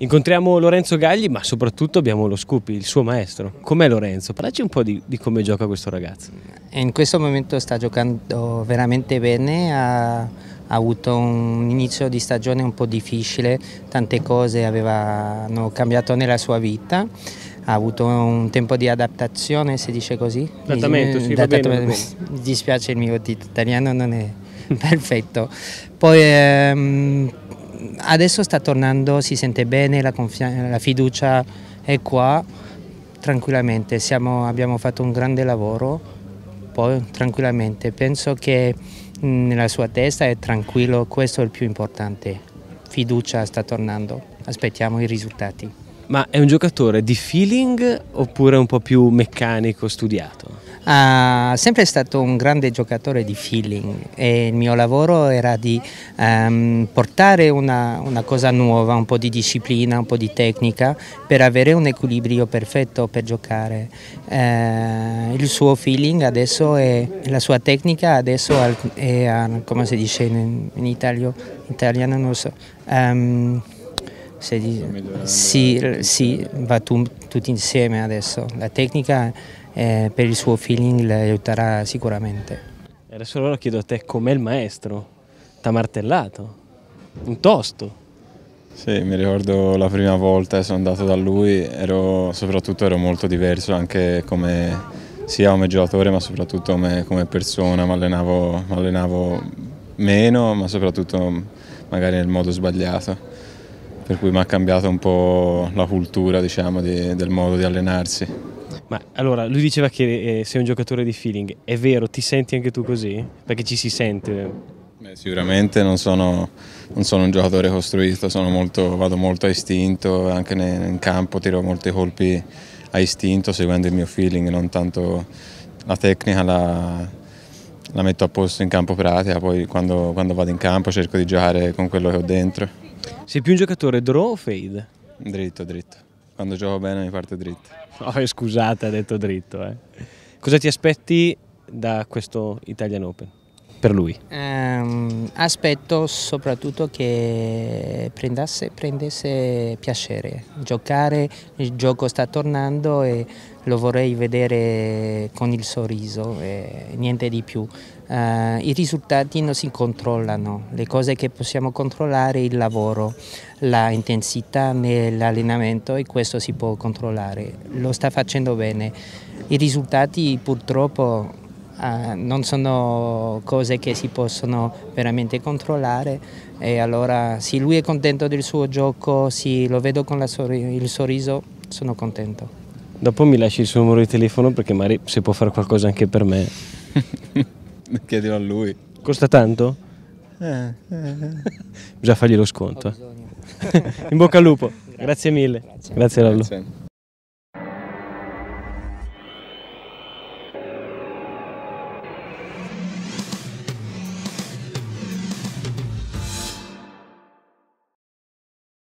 Incontriamo Lorenzo Gagli, ma soprattutto abbiamo lo Scoopy, il suo maestro. Com'è Lorenzo? Parlaci un po' di, di, come gioca questo ragazzo. In questo momento sta giocando veramente bene, ha, ha, avuto un inizio di stagione un po' difficile, tante cose avevano cambiato nella sua vita, ha avuto un tempo di adattazione, si dice così. Adattamento, sì, Adattamento. Mi dispiace il mio titolo italiano non è perfetto. Poi... Ehm, adesso sta tornando, si sente bene, la, la fiducia è qua, tranquillamente, Siamo, abbiamo fatto un grande lavoro, poi tranquillamente, penso che mm, nella sua testa è tranquillo, questo è il più importante, fiducia sta tornando, aspettiamo i risultati. Ma è un giocatore di feeling oppure un po' più meccanico, studiato? Uh, sempre stato un grande giocatore di feeling e il mio lavoro era di um, portare una, una, cosa nuova, un po' di disciplina, un po' di tecnica per avere un equilibrio perfetto per giocare. Uh, il suo feeling adesso è, la sua tecnica adesso è, è come si dice in, in italiano, italiano non so. Um, ehm, si, sì, sì, va tu, tutto insieme adesso. La tecnica eh, per il suo feeling le aiuterà sicuramente. E adesso allora chiedo a te com'è il maestro? Ti ha martellato? Un tosto? Sì, mi ricordo la prima volta che sono andato da lui, ero, soprattutto ero molto diverso anche come sia come giocatore ma soprattutto come, come persona, mi allenavo, allenavo, meno ma soprattutto magari nel modo sbagliato, per cui mi ha cambiato un po' la cultura diciamo, di, del modo di allenarsi. Ma allora, lui diceva che eh, sei un giocatore di feeling, è vero, ti senti anche tu così? Perché ci si sente? Beh, sicuramente non sono, non sono, un giocatore costruito, molto, vado molto a istinto, anche in campo tiro molti colpi a istinto seguendo il mio feeling, non tanto la tecnica la, la metto a posto in campo pratica, poi quando, quando, vado in campo cerco di giocare con quello che ho dentro. Sei più un giocatore draw o fade? Dritto, dritto quando gioco bene mi parte dritto. Oh, scusate, ha detto dritto. Eh. Cosa ti aspetti da questo Italian Open? per lui? Um, aspetto soprattutto che prendesse, prendesse piacere, giocare, il gioco sta tornando e lo vorrei vedere con il sorriso, niente di più. Uh, I risultati non si controllano, le cose che possiamo controllare è il lavoro, l'intensità nell'allenamento e questo si può controllare, lo sta facendo bene. I risultati purtroppo eh, non sono cose che si possono veramente controllare e allora se lui è contento del suo gioco, se lo vedo con sorri il sorriso, sono contento. Dopo mi lasci il suo numero di telefono perché magari se può fare qualcosa anche per me. Chiedilo a lui. Costa tanto? Eh, eh. Bisogna fargli lo sconto. In bocca al lupo, grazie, grazie mille. Grazie, grazie Lollo. Grazie.